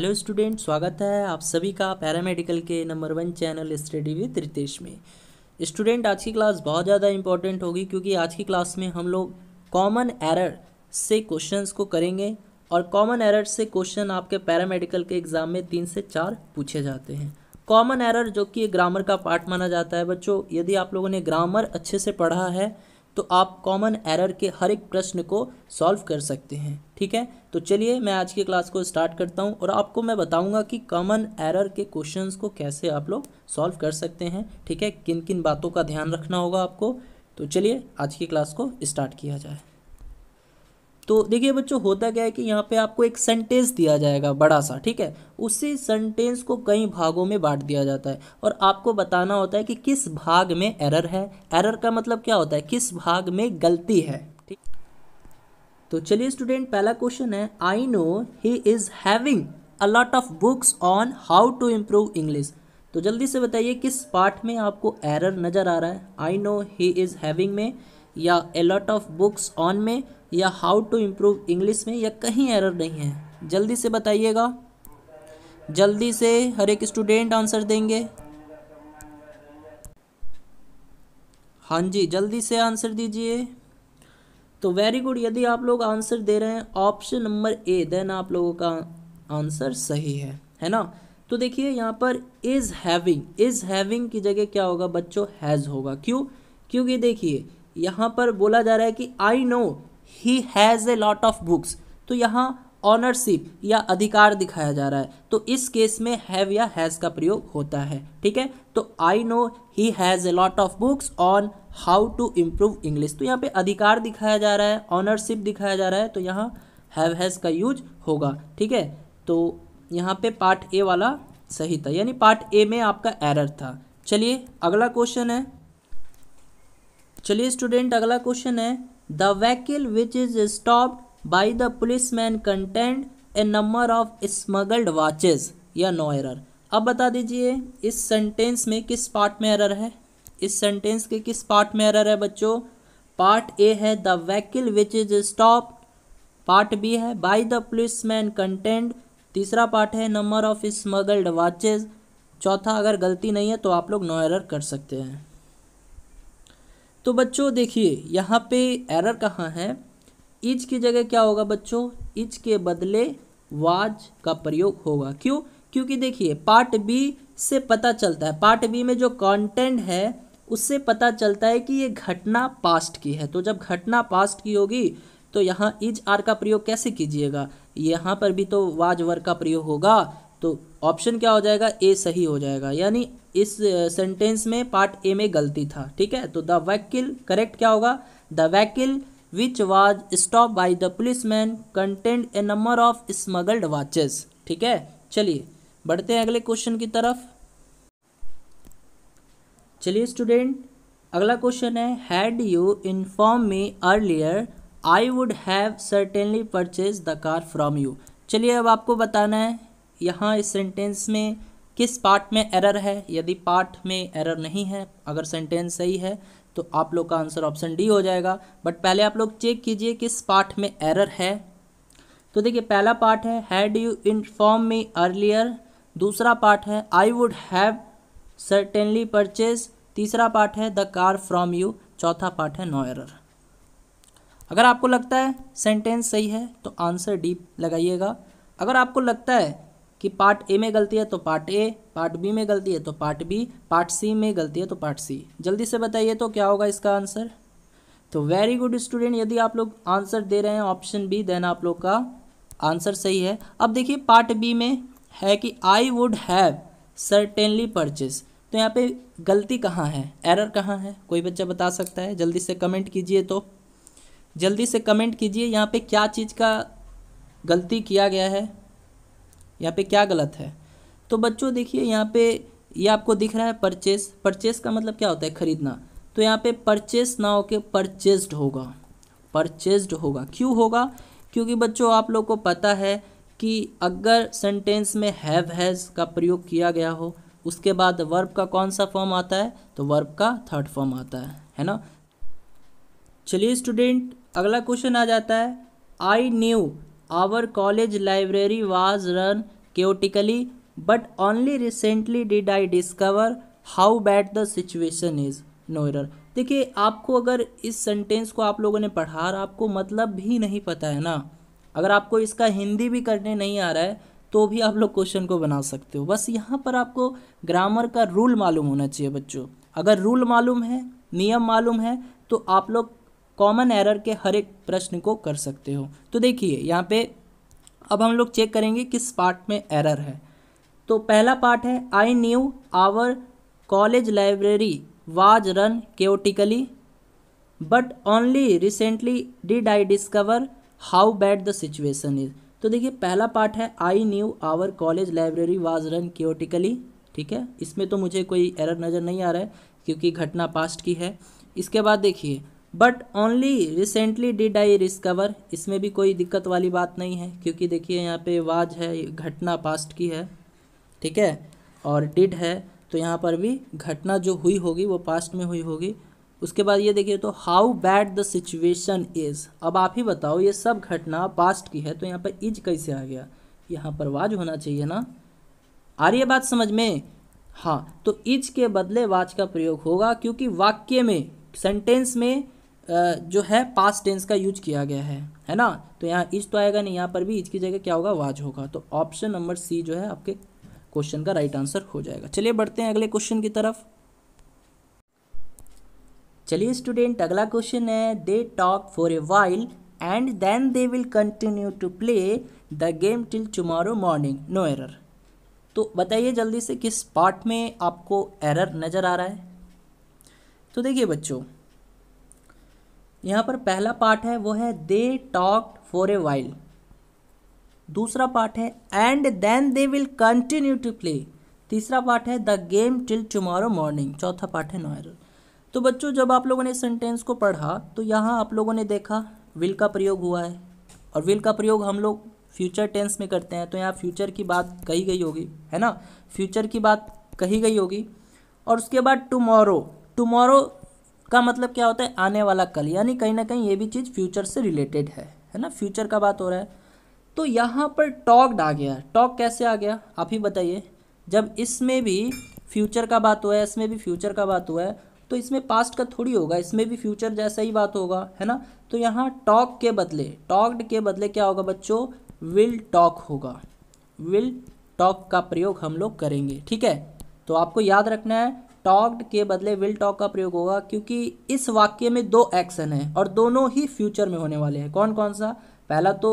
hello student स्वागत है आप सभी का पैरामेडिकल के number one channel study with Ritesh में स्टूडेंट आज की क्लास बहुत ज़्यादा इंपॉर्टेंट होगी क्योंकि आज की क्लास में हम लोग कॉमन एरर से क्वेश्चंस को करेंगे और कॉमन एरर से क्वेश्चन आपके पैरामेडिकल के एग्ज़ाम में तीन से चार पूछे जाते हैं कॉमन एरर जो कि ग्रामर का पार्ट माना जाता है बच्चों यदि आप लोगों ने ग्रामर अच्छे से पढ़ा है तो आप कॉमन एरर के हर एक प्रश्न को सॉल्व कर सकते हैं ठीक है तो चलिए मैं आज की क्लास को स्टार्ट करता हूँ और आपको मैं बताऊँगा कि कॉमन एरर के क्वेश्चंस को कैसे आप लोग सॉल्व कर सकते हैं ठीक है किन किन बातों का ध्यान रखना होगा आपको तो चलिए आज की क्लास को स्टार्ट किया जाए तो देखिए बच्चों होता क्या है कि यहाँ पे आपको एक सेंटेंस दिया जाएगा बड़ा सा ठीक है उसी सेंटेंस को कई भागों में बांट दिया जाता है और आपको बताना होता है कि किस भाग में एरर है एरर का मतलब क्या होता है किस भाग में गलती है ठीक तो चलिए स्टूडेंट पहला क्वेश्चन है I know he is having a lot of books on how to improve English तो जल्दी से बताइए किस पार्ट में आपको एरर नज़र आ रहा है I know he is having में या अलॉट ऑफ बुक्स ऑन में या हाउ टू इम्प्रूव इंग्लिश में या कहीं एरर नहीं है जल्दी से बताइएगा जल्दी से हर एक स्टूडेंट आंसर देंगे हाँ जी जल्दी से आंसर दीजिए तो वेरी गुड यदि आप लोग आंसर दे रहे हैं ऑप्शन नंबर ए देन आप लोगों का आंसर सही है है ना तो देखिए यहाँ पर इज़ हैविंग इज़ हैविंग की जगह क्या होगा बच्चों हैज़ होगा क्यों क्योंकि देखिए यहाँ पर बोला जा रहा है कि I know he has a lot of books तो यहाँ ऑनरशिप या अधिकार दिखाया जा रहा है तो इस केस में हैव या हैज़ का प्रयोग होता है ठीक है तो I know he has a lot of books on how to improve English तो यहाँ पे अधिकार दिखाया जा रहा है ऑनरशिप दिखाया जा रहा है तो यहाँ हैव हैज़ का यूज होगा ठीक है तो यहाँ पे पार्ट ए वाला सही था यानी पार्ट ए में आपका एरर था चलिए अगला क्वेश्चन है चलिए स्टूडेंट अगला क्वेश्चन है The vehicle which is stopped by the policeman contained a number of smuggled watches या नो एरर अब बता दीजिए इस सेंटेंस में किस पार्ट में एरर है इस सेंटेंस के किस पार्ट में एरर है बच्चों पार्ट ए है the vehicle which is stop part B है by the policeman content तीसरा पार्ट है नंबर ऑफ स्मगल्ड वाचेज चौथा अगर गलती नहीं है तो आप लोग नो एरर कर सकते हैं तो बच्चों देखिए यहाँ पे एरर कहाँ है इज की जगह क्या होगा बच्चों इज के बदले वाज का प्रयोग होगा क्यों क्योंकि देखिए पार्ट बी से पता चलता है पार्ट बी में जो कंटेंट है उससे पता चलता है कि ये घटना पास्ट की है तो जब घटना पास्ट की होगी तो यहाँ इज आर का प्रयोग कैसे कीजिएगा यहाँ पर भी तो वाज वर का प्रयोग होगा तो ऑप्शन क्या हो जाएगा ए सही हो जाएगा यानी इस सेंटेंस में पार्ट ए में गलती था ठीक है तो द वैकिल करेक्ट क्या होगा the vehicle which was stop by the policeman content a number of smuggled watches ठीक है चलिए बढ़ते हैं अगले क्वेश्चन की तरफ चलिए स्टूडेंट अगला क्वेश्चन है had you inform me earlier I would have certainly purchase the car from you चलिए अब आपको बताना है यहाँ इस सेंटेंस में किस पार्ट में एरर है यदि पार्ट में एरर नहीं है अगर सेंटेंस सही है तो आप लोग का आंसर ऑप्शन डी हो जाएगा बट पहले आप लोग चेक कीजिए किस पार्ट में एरर है तो देखिए पहला पार्ट है had you inform me earlier दूसरा पार्ट है I would have certainly purchase तीसरा पार्ट है द कार फ्रॉम यू चौथा पार्ट है नो एरर अगर आपको लगता है सेंटेंस सही है तो आंसर डी लगाइएगा अगर आपको लगता है कि पार्ट ए में गलती है तो पार्ट ए पार्ट बी में गलती है तो पार्ट बी पार्ट सी में गलती है तो पार्ट सी जल्दी से बताइए तो क्या होगा इसका आंसर तो वेरी गुड स्टूडेंट यदि आप लोग आंसर दे रहे हैं ऑप्शन बी देन आप लोग का आंसर सही है अब देखिए पार्ट बी में है कि I would have certainly purchase तो यहाँ पे गलती कहाँ है एरर कहाँ है कोई बच्चा बता सकता है जल्दी से कमेंट कीजिए तो जल्दी से कमेंट कीजिए यहाँ पे क्या चीज़ का गलती किया गया है यहाँ पे क्या गलत है तो बच्चों देखिए यहाँ पे ये यह आपको दिख रहा है परचेस परचेस का मतलब क्या होता है ख़रीदना तो यहाँ पे परचेस ना होके परचेस्ड होगा परचेस्ड होगा क्यों होगा क्योंकि बच्चों आप लोग को पता है कि अगर सेंटेंस में हैव हैज़ का प्रयोग किया गया हो उसके बाद वर्ब का कौन सा फॉर्म आता है तो वर्ब का थर्ड फॉर्म आता है है ना चलिए स्टूडेंट अगला क्वेश्चन आ जाता है I knew our college library was run chaotically but only recently did I discover how bad the situation is no देखिए आपको अगर इस सेंटेंस को आप लोगों ने पढ़ा और आपको मतलब भी नहीं पता है ना अगर आपको इसका हिंदी भी करने नहीं आ रहा है तो भी आप लोग क्वेश्चन को बना सकते हो बस यहाँ पर आपको ग्रामर का रूल मालूम होना चाहिए बच्चों अगर रूल मालूम है नियम मालूम है तो आप लोग कॉमन एरर के हर एक प्रश्न को कर सकते हो तो देखिए यहाँ पे अब हम लोग चेक करेंगे किस पार्ट में एरर है तो पहला पार्ट है I knew our college library was run chaotically but only recently did I discover how bad the situation is तो देखिए पहला पार्ट है I knew our college library was run chaotically ठीक है इसमें तो मुझे कोई एरर नज़र नहीं आ रहा है क्योंकि घटना पास्ट की है इसके बाद देखिए but only recently did I discover इसमें भी कोई दिक्कत वाली बात नहीं है क्योंकि देखिए यहाँ पे वाज है घटना पास्ट की है ठीक है और डिड है तो यहाँ पर भी घटना जो हुई होगी वो पास्ट में हुई होगी उसके बाद ये देखिए तो how bad the situation is अब आप ही बताओ ये सब घटना पास्ट की है तो यहाँ पर इज कैसे आ गया यहाँ पर वाज होना चाहिए ना आ रही है बात समझ में हाँ तो इज के बदले वाच का प्रयोग होगा क्योंकि वाक्य में सेंटेंस में जो है पास टेंस का यूज किया गया है है ना तो यहाँ इज तो आएगा नहीं यहाँ पर भी इज की जगह क्या होगा वाज होगा तो ऑप्शन नंबर सी जो है आपके क्वेश्चन का राइट आंसर हो जाएगा चलिए बढ़ते हैं अगले क्वेश्चन की तरफ चलिए स्टूडेंट अगला क्वेश्चन है they talk for a while and then they will continue to play the game till tomorrow morning no error तो बताइए जल्दी से किस पार्ट में आपको एरर नज़र आ रहा है तो देखिए बच्चों यहाँ पर पहला पार्ट है वो है they talk for a while दूसरा पार्ट है and then they will continue to play तीसरा पार्ट है the game till tomorrow morning चौथा पार्ट है नॉयर तो बच्चों जब आप लोगों ने सेंटेंस को पढ़ा तो यहाँ आप लोगों ने देखा विल का प्रयोग हुआ है और विल का प्रयोग हम लोग फ्यूचर टेंस में करते हैं तो यहाँ फ्यूचर की बात कही गई होगी है ना फ्यूचर की बात कही गई होगी और उसके बाद टुमारो टुमारो का मतलब क्या होता है आने वाला कल यानी कहीं ना कहीं ये भी चीज़ फ्यूचर से रिलेटेड है है ना फ्यूचर का बात हो रहा है तो यहाँ पर टॉक्ड आ गया टॉक कैसे आ गया आप ही बताइए जब इसमें भी फ्यूचर का बात हुआ है इसमें भी फ्यूचर का बात हुआ है तो इसमें पास्ट का थोड़ी होगा इसमें भी फ्यूचर जैसा ही बात होगा है ना तो यहाँ टॉक के बदले टॉक्ड के बदले क्या होगा बच्चों विल टॉक होगा विल टॉक का प्रयोग हम लोग करेंगे ठीक है तो आपको याद रखना है टॉक्ड के बदले विल टॉक का प्रयोग होगा क्योंकि इस वाक्य में दो एक्शन हैं और दोनों ही फ्यूचर में होने वाले हैं कौन कौन सा पहला तो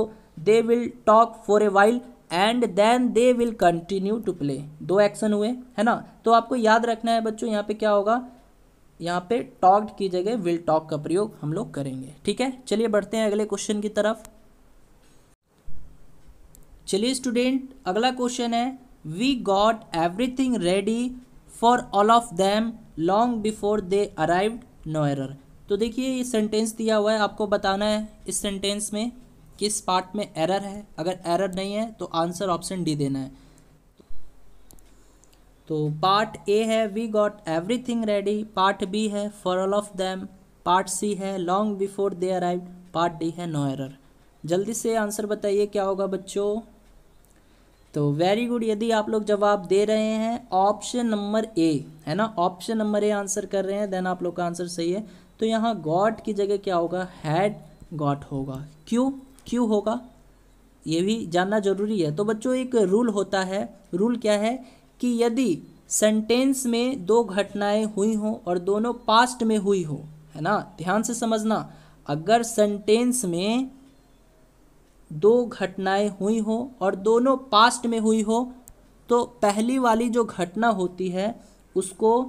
they will talk for a while and then they will continue to play दो एक्शन हुए है ना तो आपको याद रखना है बच्चों यहाँ पे क्या होगा यहाँ पे टॉक्ड की जगह विल टॉक का प्रयोग हम लोग करेंगे ठीक है चलिए बढ़ते हैं अगले क्वेश्चन की तरफ चलिए स्टूडेंट अगला क्वेश्चन है we got everything ready for all of them long before they arrived no error तो देखिए ये सेंटेंस दिया हुआ है आपको बताना है इस सेंटेंस में किस पार्ट में एरर है अगर एरर नहीं है तो आंसर ऑप्शन डी देना है तो पार्ट ए है we got everything ready part B है for all of them part C है long before they arrive part D है नो एरर जल्दी से आंसर बताइए क्या होगा बच्चों तो वेरी गुड यदि आप लोग जवाब दे रहे हैं ऑप्शन नंबर ए है ना ऑप्शन नंबर ए आंसर कर रहे हैं देन आप लोग का आंसर सही है तो यहाँ गॉड की जगह क्या होगा हैड गॉट होगा क्यों क्यों होगा ये भी जानना जरूरी है तो बच्चों एक रूल होता है रूल क्या है कि यदि सेंटेंस में दो घटनाएं हुई हों और दोनों पास्ट में हुई हो है ना ध्यान से समझना अगर सेंटेंस में दो घटनाएं हुई हों और दोनों पास्ट में हुई हो तो पहली वाली जो घटना होती है उसको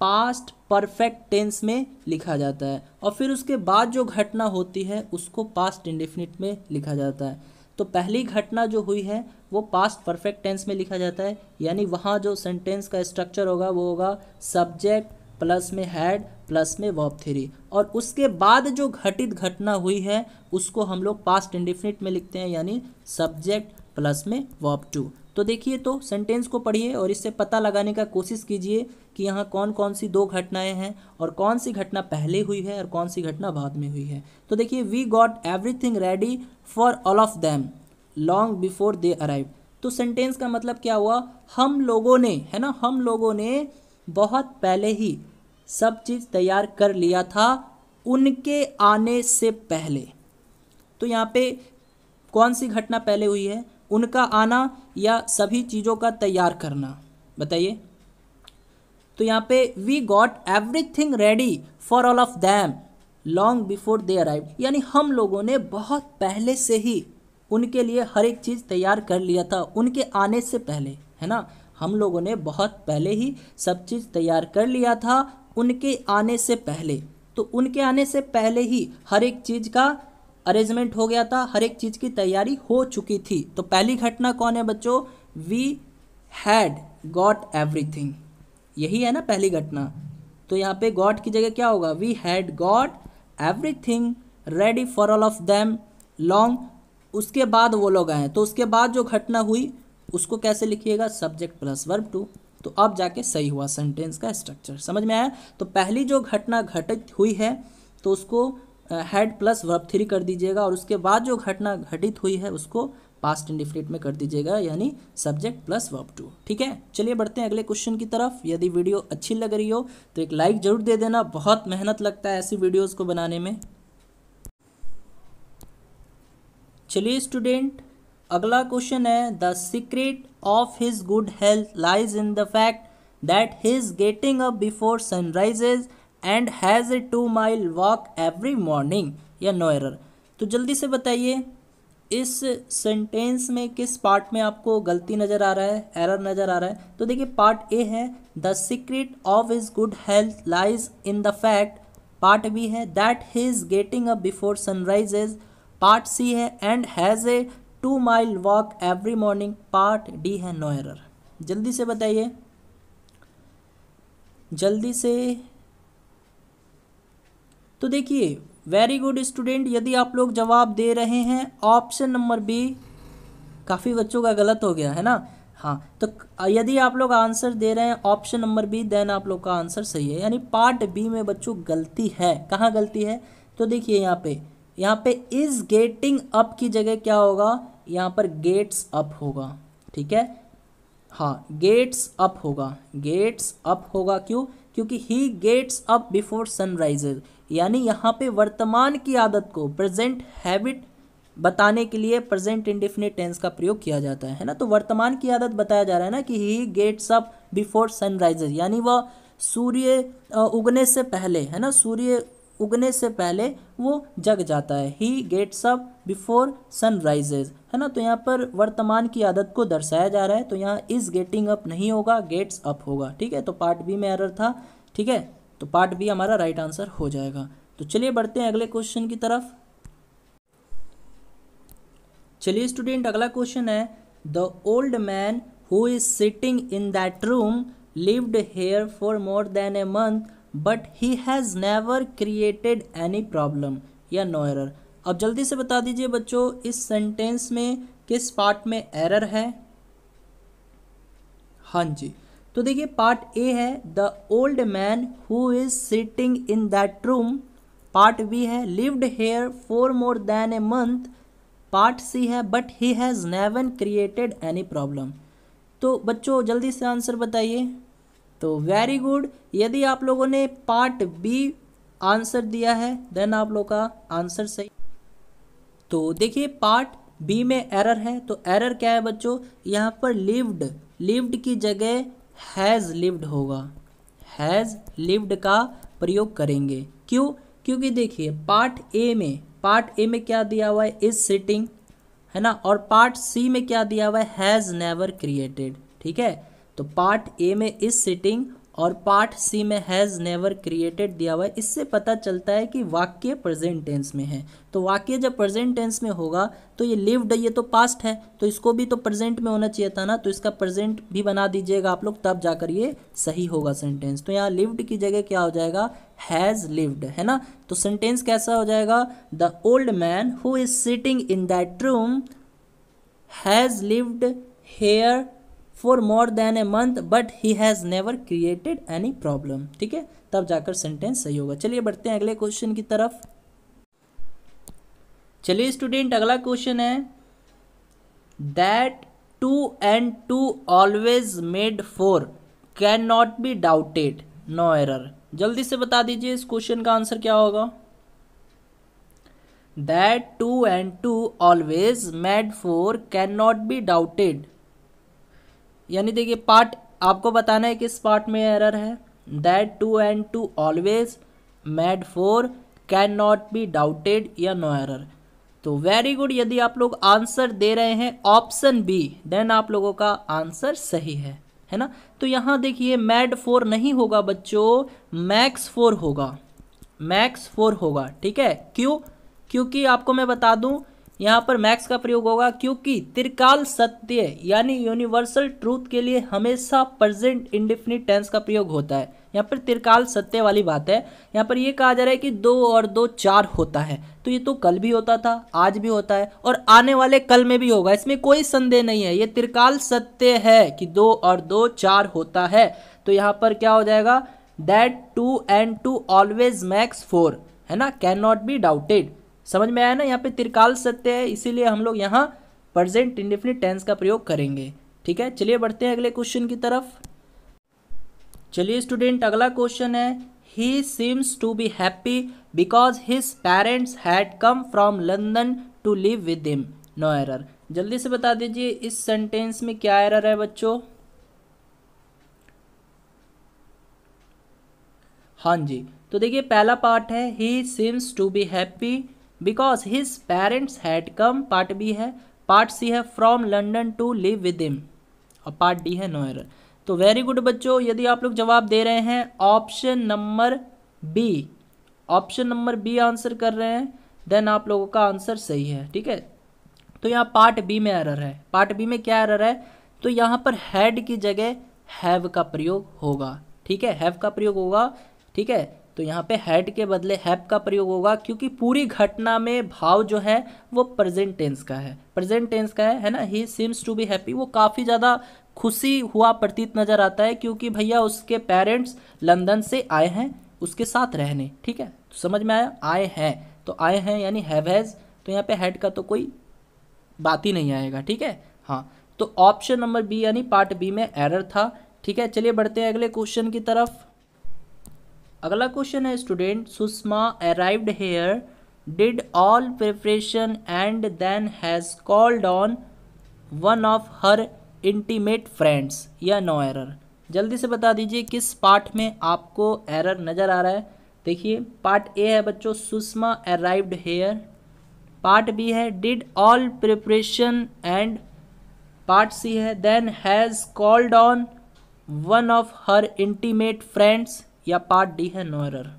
पास्ट परफेक्ट टेंस में लिखा जाता है और फिर उसके बाद जो घटना होती है उसको पास्ट इंडिफिनिट में लिखा जाता है तो पहली घटना जो हुई है वो पास्ट परफेक्ट टेंस में लिखा जाता है यानी वहाँ जो सेंटेंस का स्ट्रक्चर होगा वो होगा सब्जेक्ट प्लस में हैड प्लस में वॉब थ्री और उसके बाद जो घटित घटना हुई है उसको हम लोग पास्ट इंडिफिनिट में लिखते हैं यानी सब्जेक्ट प्लस में वॉब टू तो देखिए तो सेंटेंस को पढ़िए और इससे पता लगाने का कोशिश कीजिए कि यहाँ कौन कौन सी दो घटनाएं हैं और कौन सी घटना पहले हुई है और कौन सी घटना बाद में हुई है तो देखिए we got everything ready for all of them long before they arrive तो सेंटेंस का मतलब क्या हुआ हम लोगों ने है ना हम लोगों ने बहुत पहले ही सब चीज़ तैयार कर लिया था उनके आने से पहले तो यहाँ पे कौन सी घटना पहले हुई है उनका आना या सभी चीज़ों का तैयार करना बताइए तो यहाँ पे we got everything ready for all of them long before they arrive यानी हम लोगों ने बहुत पहले से ही उनके लिए हर एक चीज़ तैयार कर लिया था उनके आने से पहले है ना हम लोगों ने बहुत पहले ही सब चीज़ तैयार कर लिया था उनके आने से पहले तो उनके आने से पहले ही हर एक चीज़ का अरेंजमेंट हो गया था हर एक चीज़ की तैयारी हो चुकी थी तो पहली घटना कौन है बच्चों वी हैड गॉट एवरीथिंग यही है ना पहली घटना तो यहाँ पे गॉड की जगह क्या होगा we had got everything ready for all of them long उसके बाद वो लोग आए तो उसके बाद जो घटना हुई उसको कैसे लिखिएगा सब्जेक्ट प्लस वर्ब टू तो अब जाके सही हुआ सेंटेंस का स्ट्रक्चर समझ में आया तो पहली जो घटना घटित हुई है तो उसको हेड प्लस वर्ब थ्री कर दीजिएगा और उसके बाद जो घटना घटित हुई है उसको पास्ट इंडिफिनिट में कर दीजिएगा यानी सब्जेक्ट प्लस वर्ब टू ठीक है चलिए बढ़ते हैं अगले क्वेश्चन की तरफ यदि वीडियो अच्छी लग रही हो तो एक लाइक ज़रूर दे देना बहुत मेहनत लगता है ऐसी वीडियोज़ को बनाने में चलिए स्टूडेंट अगला क्वेश्चन है the secret of his good health lies in the fact that he is getting up before sunrises and has a two mile walk every morning या नो एरर तो जल्दी से बताइए इस सेंटेंस में किस पार्ट में आपको गलती नज़र आ रहा है एरर नज़र आ रहा है तो देखिए पार्ट ए है the secret of his good health lies in the fact part B है that he is getting up before sunrises part C है and has a two mile walk every morning part D है no error जल्दी से बताइए जल्दी से तो देखिए वेरी गुड स्टूडेंट यदि आप लोग जवाब दे रहे हैं ऑप्शन नंबर बी काफ़ी बच्चों का गलत हो गया है ना हाँ तो यदि आप लोग आंसर दे रहे हैं ऑप्शन नंबर बी देन आप लोग का आंसर सही है यानी पार्ट बी में बच्चों गलती है कहाँ गलती है तो देखिए यहाँ पे यहाँ पे इज़ गेटिंग अप की जगह क्या होगा यहाँ पर गेट्स अप होगा ठीक है हाँ गेट्स अप होगा गेट्स अप होगा क्यों क्योंकि he gets up before sunrises यानी यहाँ पे वर्तमान की आदत को प्रेजेंट हैबिट बताने के लिए प्रेजेंट इंडिफिनिट टेंस का प्रयोग किया जाता है ना तो वर्तमान की आदत बताया जा रहा है ना कि he gets up before sunrises यानी वह सूर्य उगने से पहले है ना सूर्य उगने से पहले वो जग जाता है he gets up before sunrises है ना तो यहाँ पर वर्तमान की आदत को दर्शाया जा रहा है तो यहाँ इज गेटिंग अप नहीं होगा गेट्स अप होगा ठीक है तो पार्ट बी में एरर था ठीक है तो पार्ट बी हमारा राइट आंसर हो जाएगा तो चलिए बढ़ते हैं अगले क्वेश्चन की तरफ चलिए स्टूडेंट अगला क्वेश्चन है the old man who is sitting in that room lived here for more than a month but he has never created any problem या नो एरर अब जल्दी से बता दीजिए बच्चों इस सेंटेंस में किस पार्ट में एरर है हाँ जी तो देखिए पार्ट ए है the old man who is sitting in that room part B है lived here for more than a month part C है but he has never created any problem तो बच्चों जल्दी से आंसर बताइए तो वेरी गुड यदि आप लोगों ने पार्ट बी आंसर दिया है देन आप लोग का आंसर सही तो देखिए पार्ट बी में एरर है तो एरर क्या है बच्चों यहाँ पर लिव्ड लिव्ड की जगह हैज़ लिव्ड होगा हैज़ लिव्ड का प्रयोग करेंगे क्यों क्योंकि देखिए पार्ट ए में पार्ट ए में क्या दिया हुआ है इज सिटिंग है ना और पार्ट सी में क्या दिया हुआ है हैज़ नेवर क्रिएटेड ठीक है तो पार्ट ए में इज सिटिंग और पार्ट सी में हैज़ नेवर क्रिएटेड दिया हुआ है इससे पता चलता है कि वाक्य प्रेजेंट टेंस में है तो वाक्य जब प्रेजेंट टेंस में होगा तो ये लिव्ड ये तो पास्ट है तो इसको भी तो प्रेजेंट में होना चाहिए था ना तो इसका प्रेजेंट भी बना दीजिएगा आप लोग तब जाकर ये सही होगा सेंटेंस तो यहाँ लिव्ड की जगह क्या हो जाएगा हैज़ लिव्ड है ना तो सेंटेंस कैसा हो जाएगा the old man who is sitting in that room has lived here for more than a month but he has never created any problem ठीक है तब जाकर सेंटेंस सही होगा चलिए बढ़ते हैं अगले क्वेश्चन की तरफ चलिए स्टूडेंट अगला क्वेश्चन है that two and two always made four can not be doubted no error जल्दी से बता दीजिए इस क्वेश्चन का आंसर क्या होगा that two and two always made four can not be doubted यानी देखिए पार्ट आपको बताना है किस पार्ट में एरर है that two and two always made four can not be doubted या नो एरर तो वेरी गुड यदि आप लोग आंसर दे रहे हैं ऑप्शन बी देन आप लोगों का आंसर सही है है ना तो यहाँ देखिए मैड फोर नहीं होगा बच्चों मैक्स फोर होगा मैक्स फोर होगा ठीक है क्यों क्योंकि आपको मैं बता दूं यहाँ पर मैक्स का प्रयोग होगा क्योंकि त्रिकाल सत्य यानी यूनिवर्सल ट्रूथ के लिए हमेशा प्रेजेंट इंडिफिनिट टेंस का प्रयोग होता है यहाँ पर त्रिकाल सत्य वाली बात है यहाँ पर यह कहा जा रहा है कि दो और दो चार होता है तो ये तो कल भी होता था आज भी होता है और आने वाले कल में भी होगा इसमें कोई संदेह नहीं है ये त्रिकाल सत्य है कि दो और दो चार होता है तो यहाँ पर क्या हो जाएगा that two and two always makes four है ना कैन नॉट बी डाउटेड समझ में आया ना यहाँ पे त्रिकाल सत्य है इसीलिए हम लोग यहाँ प्रजेंट इंडिफिनिट टेंस का प्रयोग करेंगे ठीक है चलिए बढ़ते हैं अगले क्वेश्चन की तरफ चलिए स्टूडेंट अगला क्वेश्चन है he seems to be happy because his parents had come from London to live with him no error जल्दी से बता दीजिए इस सेंटेंस में क्या एरर है बच्चों हाँ जी तो देखिए पहला पार्ट है he seems to be happy because his parents had come part B है पार्ट सी है from London to live with him और पार्ट डी है नो एरर तो वेरी गुड बच्चों यदि आप लोग जवाब दे रहे हैं option number B option number B answer कर रहे हैं देन आप लोगों का आंसर सही है ठीक है तो यहाँ पार्ट बी में एरर है पार्ट बी में क्या एरर है तो यहाँ पर हैड की जगह हैव का प्रयोग होगा ठीक है हैव का प्रयोग होगा ठीक है तो यहाँ पे हैड के बदले हैप का प्रयोग होगा क्योंकि पूरी घटना में भाव जो है वो प्रेजेंट टेंस का है प्रेजेंट टेंस का है है ना he seems to be happy वो काफ़ी ज़्यादा खुशी हुआ प्रतीत नज़र आता है क्योंकि भैया उसके पेरेंट्स लंदन से आए हैं उसके साथ रहने ठीक है तो समझ में आया आए हैं तो आए हैं यानी हैव हैज़ तो यहाँ पे हैड का तो कोई बात ही नहीं आएगा ठीक है हाँ तो ऑप्शन नंबर बी यानी पार्ट बी में एरर था ठीक है चलिए बढ़ते हैं अगले क्वेश्चन की तरफ अगला क्वेश्चन है student Sushma arrived here did all preparation and then has called on one of her intimate friends या नो एरर जल्दी से बता दीजिए किस पार्ट में आपको एरर नज़र आ रहा है देखिए पार्ट ए है बच्चों Sushma arrived here part B है did all preparation and part C है then has called on one of her intimate friends या पार्ट डी है नो एरर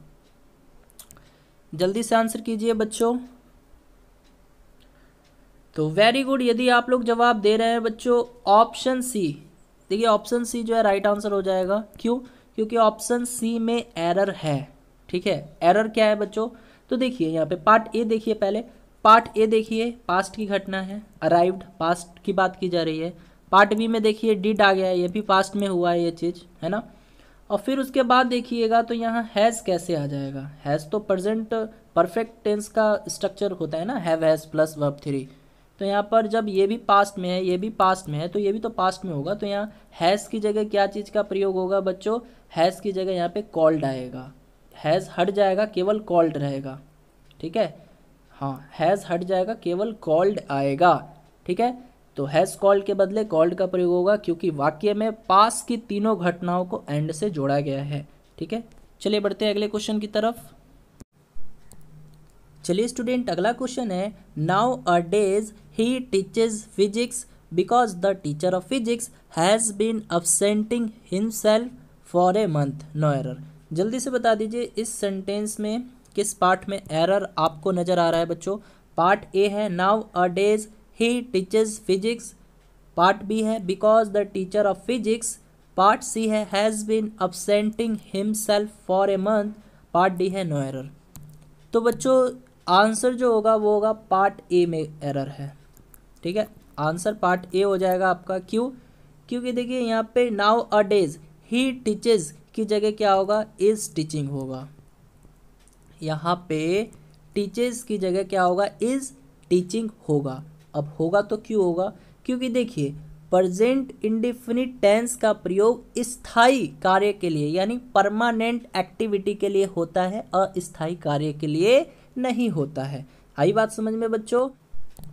जल्दी से आंसर कीजिए बच्चों तो वेरी गुड यदि आप लोग जवाब दे रहे हैं बच्चों ऑप्शन सी देखिए ऑप्शन सी जो है राइट right आंसर हो जाएगा क्यों क्योंकि ऑप्शन सी में एरर है ठीक है एरर क्या है बच्चों तो देखिए यहाँ पे पार्ट ए देखिए पहले पार्ट ए देखिए पास्ट की घटना है अराइव्ड पास्ट की बात की जा रही है पार्ट बी में देखिए डिड आ गया है ये भी पास्ट में हुआ है ये चीज़ है ना और फिर उसके बाद देखिएगा तो यहाँ हैज़ कैसे आ जाएगा हैज़ तो प्रजेंट परफेक्ट टेंस का स्ट्रक्चर होता है ना have has plus verb three तो यहाँ पर जब ये भी पास्ट में है ये भी पास्ट में है तो ये भी तो पास्ट में होगा तो यहाँ हैज़ की जगह क्या चीज़ का प्रयोग होगा बच्चों हैज़ की जगह यहाँ पे कॉल्ड आएगा हैज़ हट जाएगा केवल कॉल्ड रहेगा ठीक है हाँ हैज़ हट जाएगा केवल कॉल्ड आएगा ठीक है तो हैज़ कॉल्ड के बदले कॉल्ड का प्रयोग होगा क्योंकि वाक्य में पास की तीनों घटनाओं को एंड से जोड़ा गया है ठीक है चलिए बढ़ते हैं अगले क्वेश्चन की तरफ चलिए स्टूडेंट अगला क्वेश्चन है nowadays he teaches physics because the teacher of physics has been absenting himself for a month no error जल्दी से बता दीजिए इस सेंटेंस में किस पार्ट में एरर आपको नज़र आ रहा है बच्चों पार्ट ए है nowadays he teachers physics part B है because the teacher of physics part C है has been absenting himself for a month part D है नो एरर तो बच्चों आंसर जो होगा वो होगा पार्ट ए में एरर है ठीक है आंसर पार्ट ए हो जाएगा आपका क्यों क्योंकि देखिए यहाँ पे nowadays he teaches की जगह क्या होगा इज टीचिंग होगा यहाँ पे टीचेज की जगह क्या होगा इज टीचिंग होगा अब होगा तो क्यों होगा क्योंकि देखिए प्रजेंट इंडिफिनिट टेंस का प्रयोग स्थाई कार्य के लिए यानी परमानेंट एक्टिविटी के लिए होता है अस्थाई कार्य के लिए नहीं होता है आई बात समझ में बच्चों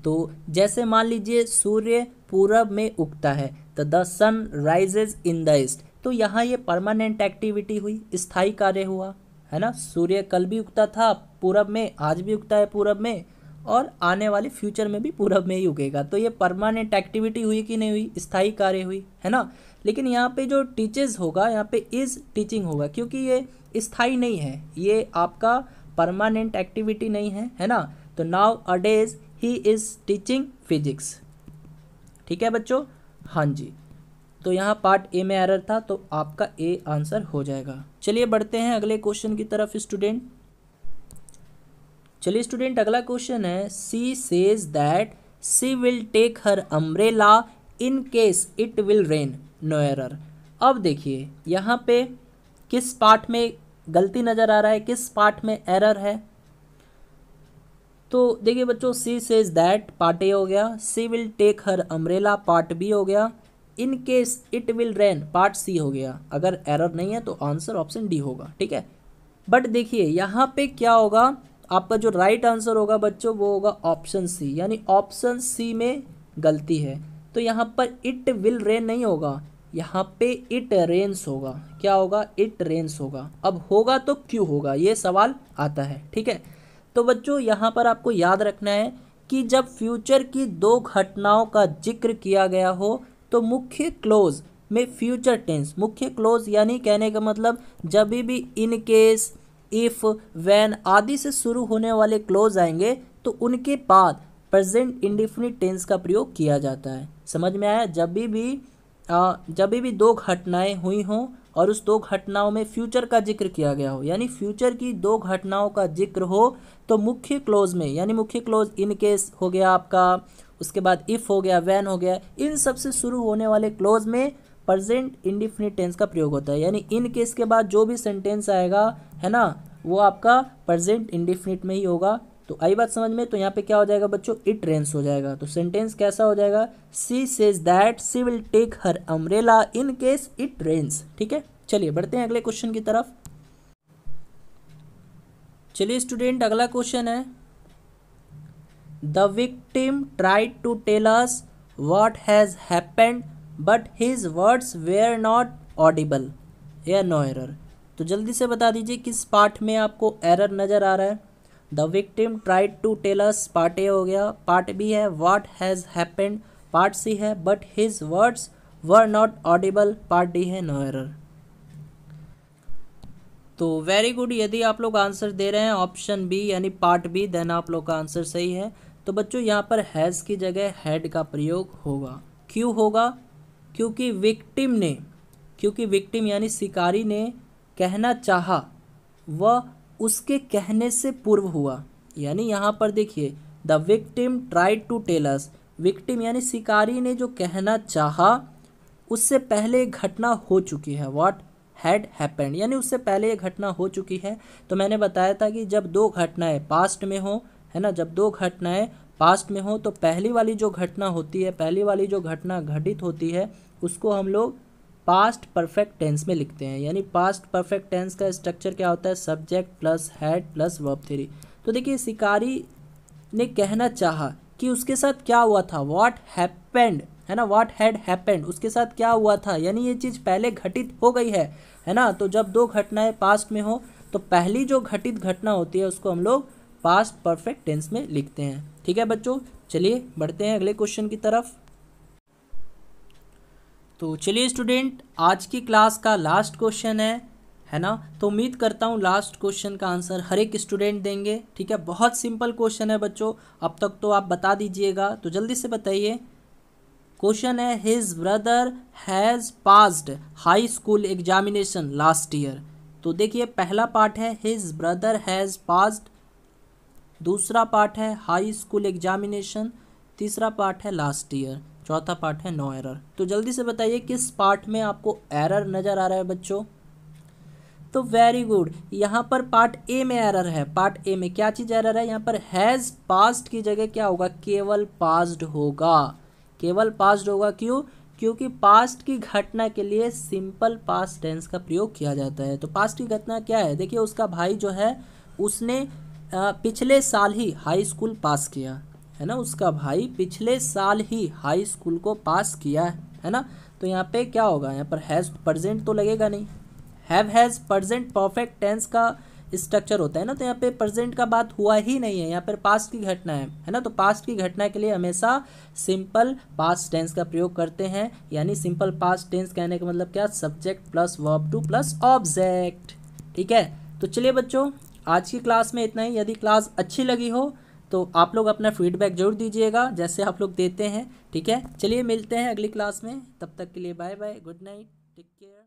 तो जैसे मान लीजिए सूर्य पूरब में उगता है तो the sun rises in the east तो यहाँ ये परमानेंट एक्टिविटी हुई स्थाई कार्य हुआ है ना सूर्य कल भी उगता था पूरब में आज भी उगता है पूरब में और आने वाले फ्यूचर में भी पूरब में ही उगेगा तो ये परमानेंट एक्टिविटी हुई कि नहीं हुई स्थाई कार्य हुई है ना लेकिन यहाँ पे जो टीचेज होगा यहाँ पे इज़ टीचिंग होगा क्योंकि ये स्थाई नहीं है ये आपका परमानेंट एक्टिविटी नहीं है है ना तो नाव अडेज ही इज़ टीचिंग फिजिक्स ठीक है बच्चों हाँ जी तो यहाँ पार्ट ए में एरर था तो आपका ए आंसर हो जाएगा चलिए बढ़ते हैं अगले क्वेश्चन की तरफ स्टूडेंट चलिए स्टूडेंट अगला क्वेश्चन है she says that she will take her umbrella in case it will rain no error अब देखिए यहाँ पे किस पार्ट में गलती नज़र आ रहा है किस पार्ट में एरर है तो देखिए बच्चों she says that part A हो गया she will take her umbrella part B हो गया in case it will rain part C हो गया अगर एरर नहीं है तो आंसर ऑप्शन डी होगा ठीक है बट देखिए यहाँ पे क्या होगा आपका जो राइट आंसर होगा बच्चों वो होगा ऑप्शन सी यानी ऑप्शन सी में गलती है तो यहाँ पर इट विल रेन नहीं होगा यहाँ पे इट रेंस होगा क्या होगा इट रेंस होगा अब होगा तो क्यों होगा ये सवाल आता है ठीक है तो बच्चों यहाँ पर आपको याद रखना है कि जब फ्यूचर की दो घटनाओं का जिक्र किया गया हो तो मुख्य क्लोज में फ्यूचर टेंस मुख्य क्लोज यानी कहने का मतलब जब भी इन केस इफ़ वैन आदि से शुरू होने वाले क्लोज आएंगे तो उनके बाद प्रेजेंट इंडिफिनिट टेंस का प्रयोग किया जाता है समझ में आया जब भी भी आ, जब भी दो घटनाएं हुई हों और उस दो घटनाओं में फ्यूचर का जिक्र किया गया हो यानी फ्यूचर की दो घटनाओं का जिक्र हो तो मुख्य क्लोज में यानी मुख्य क्लोज इन केस हो गया आपका उसके बाद इफ़ हो गया वैन हो गया इन सब से शुरू होने वाले क्लोज में प्रजेंट इंडिफिनिट टेंस का प्रयोग होता है यानी इन केस के बाद जो भी सेंटेंस आएगा है ना वो आपका प्रजेंट इंडिफिनिट में ही होगा तो आई बात समझ में तो यहाँ पे क्या हो जाएगा बच्चों इट रेंस हो जाएगा तो सेंटेंस कैसा हो जाएगा she says that she will take her umbrella in case it rains ठीक है चलिए बढ़ते हैं अगले क्वेश्चन की तरफ चलिए स्टूडेंट अगला क्वेश्चन है the victim tried to tell us what has happened but his words were not audible या नो एरर तो जल्दी से बता दीजिए किस पार्ट में आपको एरर नज़र आ रहा है the victim tried to tell us part A हो गया पार्ट बी है what has happened part C है but his words were not audible part D है नो एरर तो वेरी गुड यदि आप लोग आंसर दे रहे हैं ऑप्शन बी यानी पार्ट बी देन आप लोग का आंसर सही है तो बच्चों यहाँ पर हैज़ की जगह हैड का प्रयोग होगा क्यों होगा क्योंकि विक्टिम ने क्योंकि विक्टिम यानी शिकारी ने कहना चाहा वह उसके कहने से पूर्व हुआ यानी यहाँ पर देखिए the victim tried to tell us victim यानी शिकारी ने जो कहना चाहा उससे पहले घटना हो चुकी है व्हाट हैड हैपेंड यानी उससे पहले ये घटना हो चुकी है तो मैंने बताया था कि जब दो घटनाएं पास्ट में हो है ना जब दो घटनाएं पास्ट में हो तो पहली वाली जो घटना होती है पहली वाली जो घटना घटित होती है उसको हम लोग पास्ट परफेक्ट टेंस में लिखते हैं यानी पास्ट परफेक्ट टेंस का स्ट्रक्चर क्या होता है subject plus had plus verb three तो देखिए शिकारी ने कहना चाहा कि उसके साथ क्या हुआ था व्हाट हैपेंड है ना व्हाट हैड हैपेंड उसके साथ क्या हुआ था यानी ये चीज़ पहले घटित हो गई है है ना तो जब दो घटनाएं पास्ट में हो तो पहली जो घटित घटना होती है उसको हम लोग पास्ट परफेक्ट टेंस में लिखते हैं ठीक है बच्चों चलिए बढ़ते हैं अगले क्वेश्चन की तरफ तो चलिए स्टूडेंट आज की क्लास का लास्ट क्वेश्चन है है ना तो उम्मीद करता हूँ लास्ट क्वेश्चन का आंसर हर एक स्टूडेंट देंगे ठीक है बहुत सिंपल क्वेश्चन है बच्चों अब तक तो आप बता दीजिएगा तो जल्दी से बताइए क्वेश्चन है his brother has passed high school examination last year तो देखिए पहला पार्ट है हिज ब्रदर हैज़ पास्ड दूसरा पार्ट है हाई स्कूल एग्जामिनेशन तीसरा पार्ट है लास्ट ईयर चौथा पार्ट है नो एरर तो जल्दी से बताइए किस पार्ट में आपको एरर नज़र आ रहा है बच्चों तो वेरी गुड यहाँ पर पार्ट ए में एरर है पार्ट ए में क्या चीज़ एरर है यहाँ पर हैज़ पास्ट की जगह क्या होगा केवल पास्ड होगा केवल पास्ड होगा क्यों क्योंकि पास्ट की घटना के लिए सिंपल पास्ट टेंस का प्रयोग किया जाता है तो पास्ट की घटना क्या है देखिए उसका भाई जो है उसने पिछले साल ही हाई स्कूल पास किया है ना उसका भाई पिछले साल ही हाई स्कूल को पास किया है ना तो यहाँ पे क्या होगा यहाँ पर हैज़ प्रजेंट तो लगेगा नहीं have has present perfect tense का स्ट्रक्चर होता है ना तो यहाँ पे प्रजेंट का बात हुआ ही नहीं है यहाँ पर पास्ट की घटना है है ना तो पास्ट की घटना के लिए हमेशा सिंपल पास्ट टेंस का प्रयोग करते हैं यानी सिंपल पास्ट टेंस कहने का मतलब क्या subject plus verb two plus object ठीक है तो चलिए बच्चों आज की क्लास में इतना ही यदि क्लास अच्छी लगी हो तो आप लोग अपना फीडबैक जरूर दीजिएगा जैसे आप लोग देते हैं ठीक है चलिए मिलते हैं अगली क्लास में तब तक के लिए bye bye good night take care